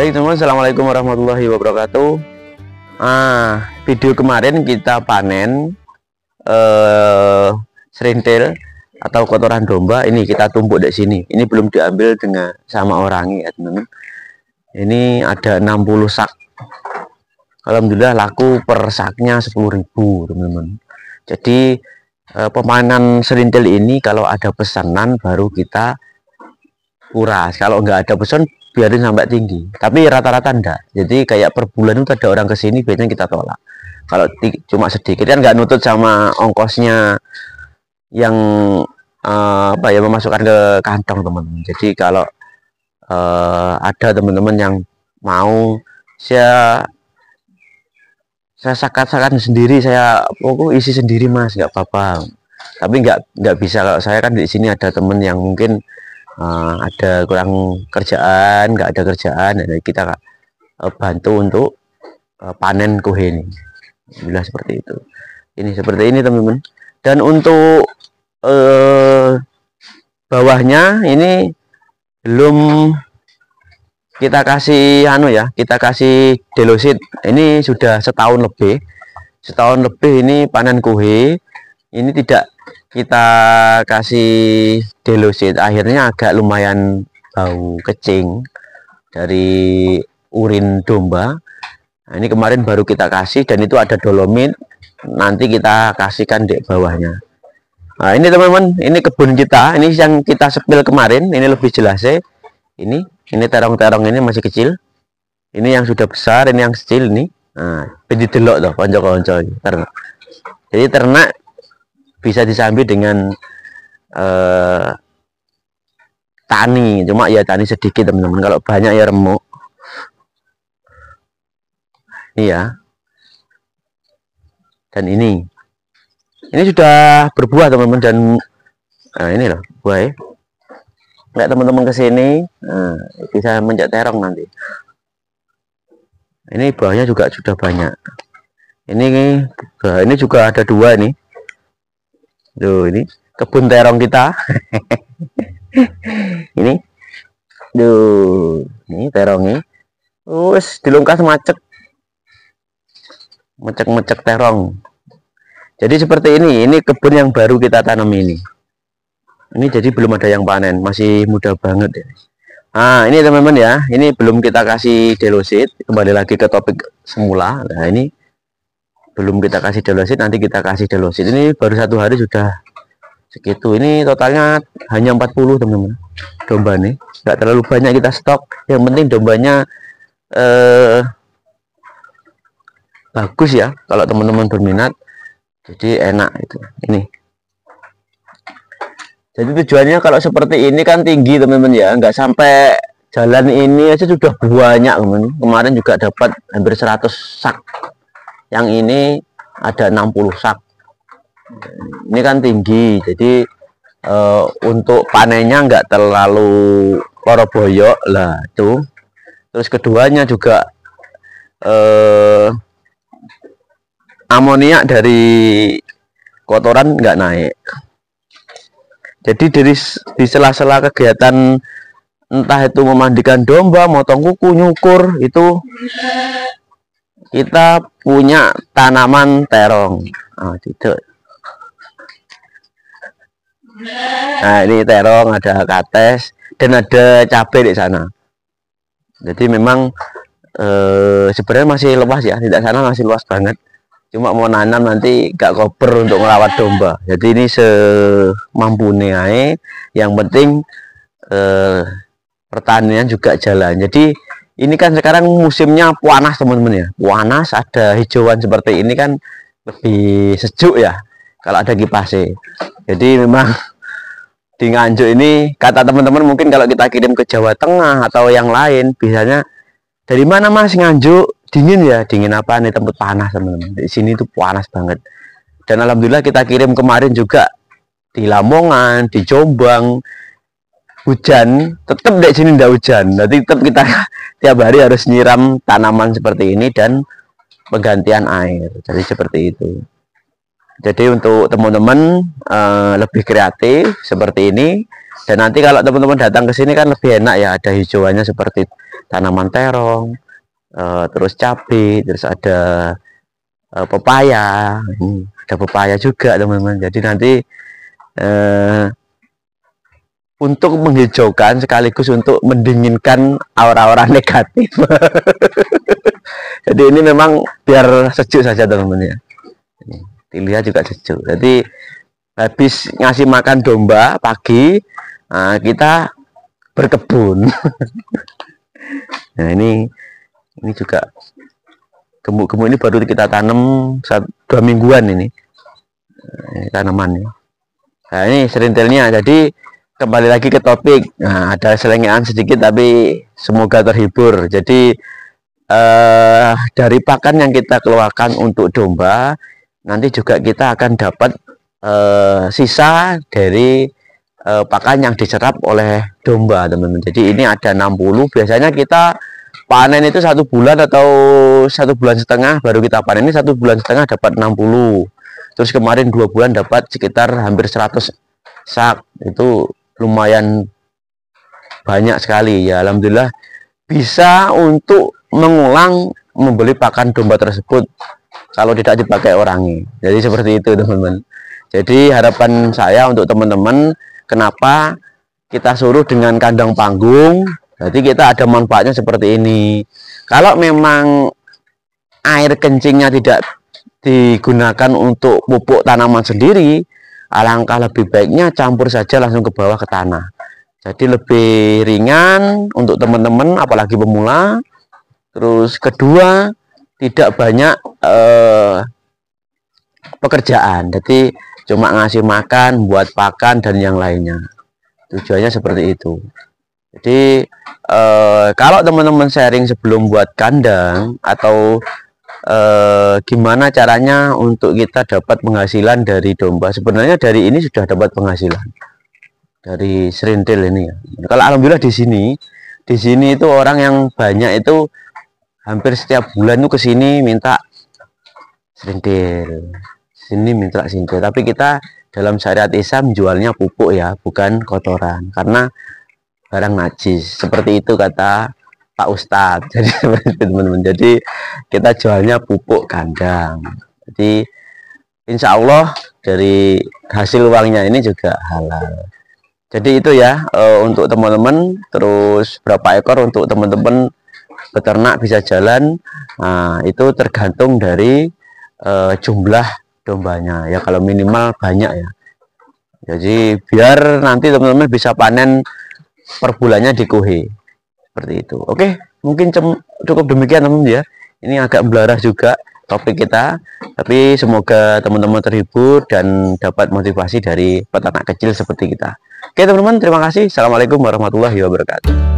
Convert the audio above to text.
Baik teman, assalamualaikum warahmatullahi wabarakatuh. Ah, video kemarin kita panen eh, serintil atau kotoran domba. Ini kita tumpuk di sini. Ini belum diambil dengan sama orangnya, ya teman. Ini ada 60 sak. Alhamdulillah laku per saknya 10.000 teman-teman. Jadi eh, serintil ini kalau ada pesanan baru kita kuras. Kalau nggak ada pesan biarin sampai tinggi tapi rata-rata enggak jadi kayak per bulan itu ada orang kesini sini biasanya kita tolak kalau cuma sedikit kan nggak nutut sama ongkosnya yang uh, apa ya memasukkan ke kantong teman-teman jadi kalau uh, ada teman-teman yang mau saya saya sakat-sakat sendiri saya pokok oh, isi sendiri mas nggak apa-apa tapi nggak nggak bisa kalau saya kan di sini ada teman yang mungkin Ah, ada kurang kerjaan nggak ada kerjaan dan kita uh, bantu untuk uh, panen kue ini Bila seperti itu ini seperti ini teman-teman dan untuk uh, bawahnya ini belum kita kasih anu ya kita kasih delosit ini sudah setahun lebih setahun lebih ini panen kue ini tidak kita kasih delosit akhirnya agak lumayan bau kecing dari urin domba nah, ini kemarin baru kita kasih dan itu ada dolomit nanti kita kasihkan di bawahnya nah ini teman-teman ini kebun kita ini yang kita sepil kemarin ini lebih jelas ya ini ini terong-terong ini masih kecil ini yang sudah besar ini yang kecil nih. nah penjidelok tuh ponco konco jadi ternak bisa disambi dengan eh, tani cuma ya tani sedikit teman-teman kalau banyak ya remuk iya dan ini ini sudah berbuah teman-teman dan nah ini loh buah ya nggak teman-teman kesini nah, bisa menjak terong nanti ini buahnya juga sudah banyak ini ini juga ada dua nih duh ini kebun terong kita. ini. Duh, ini terongnya. Wes dilungkas macet. Mecek-mecek terong. Jadi seperti ini, ini kebun yang baru kita tanam ini. Ini jadi belum ada yang panen, masih muda banget ya. Nah, ini teman-teman ya, ini belum kita kasih delosit. Kembali lagi ke topik semula. Nah, ini belum kita kasih delosit nanti kita kasih delosit ini baru satu hari sudah segitu ini totalnya hanya 40 teman-teman domba nih nggak terlalu banyak kita stok yang penting dombanya eh, bagus ya kalau teman-teman berminat jadi enak itu ini jadi tujuannya kalau seperti ini kan tinggi teman-teman ya enggak sampai jalan ini aja sudah banyak teman kemarin juga dapat hampir 100 sak yang ini ada 60 sak ini kan tinggi jadi e, untuk panennya enggak terlalu poroboyok lah itu terus keduanya juga e, amoniak dari kotoran enggak naik jadi dari di sela-sela kegiatan entah itu memandikan domba, motong kuku, nyukur itu kita punya tanaman terong tidak ah, nah ini terong ada kates dan ada cabai di sana jadi memang eh, sebenarnya masih luas ya tidak sana masih luas banget cuma mau nanam nanti gak koper untuk merawat domba jadi ini semampu yang penting eh, pertanian juga jalan jadi ini kan sekarang musimnya panas teman-teman ya panas ada hijauan seperti ini kan lebih sejuk ya kalau ada kipas jadi memang di Nganjuk ini kata teman-teman mungkin kalau kita kirim ke Jawa Tengah atau yang lain biasanya dari mana mas Nganjuk dingin ya dingin apa nih tempat panas teman-teman di sini tuh panas banget dan alhamdulillah kita kirim kemarin juga di Lamongan di Jombang hujan tetap di sini tidak hujan nanti tetap kita tiap hari harus nyiram tanaman seperti ini dan penggantian air jadi seperti itu jadi untuk teman-teman uh, lebih kreatif seperti ini dan nanti kalau teman-teman datang ke sini kan lebih enak ya ada hijauannya seperti tanaman terong uh, terus cabai terus ada uh, pepaya hmm, ada pepaya juga teman-teman jadi nanti uh, untuk menghijaukan sekaligus untuk mendinginkan aura-aura negatif. Jadi ini memang biar sejuk saja teman-teman ya. Dilihat juga sejuk. Jadi habis ngasih makan domba pagi, nah kita berkebun. nah ini ini juga gemuk-gemuk ini baru kita tanam satu, dua mingguan ini, ini eh, tanamannya. Nah ini serintilnya. Jadi kembali lagi ke topik nah, ada selengean sedikit tapi semoga terhibur jadi eh, dari pakan yang kita keluarkan untuk domba nanti juga kita akan dapat eh, sisa dari eh, pakan yang diserap oleh domba teman-teman jadi ini ada 60 biasanya kita panen itu satu bulan atau satu bulan setengah baru kita panen ini satu bulan setengah dapat 60 terus kemarin dua bulan dapat sekitar hampir 100 sak itu lumayan banyak sekali ya Alhamdulillah bisa untuk mengulang membeli pakan domba tersebut kalau tidak dipakai orangnya jadi seperti itu teman-teman jadi harapan saya untuk teman-teman kenapa kita suruh dengan kandang panggung berarti kita ada manfaatnya seperti ini kalau memang air kencingnya tidak digunakan untuk pupuk tanaman sendiri alangkah lebih baiknya campur saja langsung ke bawah ke tanah jadi lebih ringan untuk teman-teman apalagi pemula terus kedua tidak banyak eh, pekerjaan jadi cuma ngasih makan buat pakan dan yang lainnya tujuannya seperti itu jadi eh, kalau teman-teman sharing sebelum buat kandang atau eh, gimana caranya untuk kita dapat penghasilan dari domba sebenarnya dari ini sudah dapat penghasilan dari serintil ini ya kalau alhamdulillah di sini di sini itu orang yang banyak itu hampir setiap bulan tuh kesini minta serintil sini minta serintil tapi kita dalam syariat Islam jualnya pupuk ya bukan kotoran karena barang najis seperti itu kata Pak Ustadz jadi teman-teman jadi kita jualnya pupuk kandang jadi insya Allah dari hasil uangnya ini juga halal jadi itu ya e, untuk teman-teman terus berapa ekor untuk teman-teman peternak bisa jalan nah, itu tergantung dari e, jumlah dombanya ya kalau minimal banyak ya jadi biar nanti teman-teman bisa panen perbulannya bulannya di kuhi seperti itu oke okay, mungkin cukup demikian teman ya ini agak belarah juga topik kita tapi semoga teman-teman terhibur dan dapat motivasi dari peternak kecil seperti kita oke teman-teman terima kasih assalamualaikum warahmatullahi wabarakatuh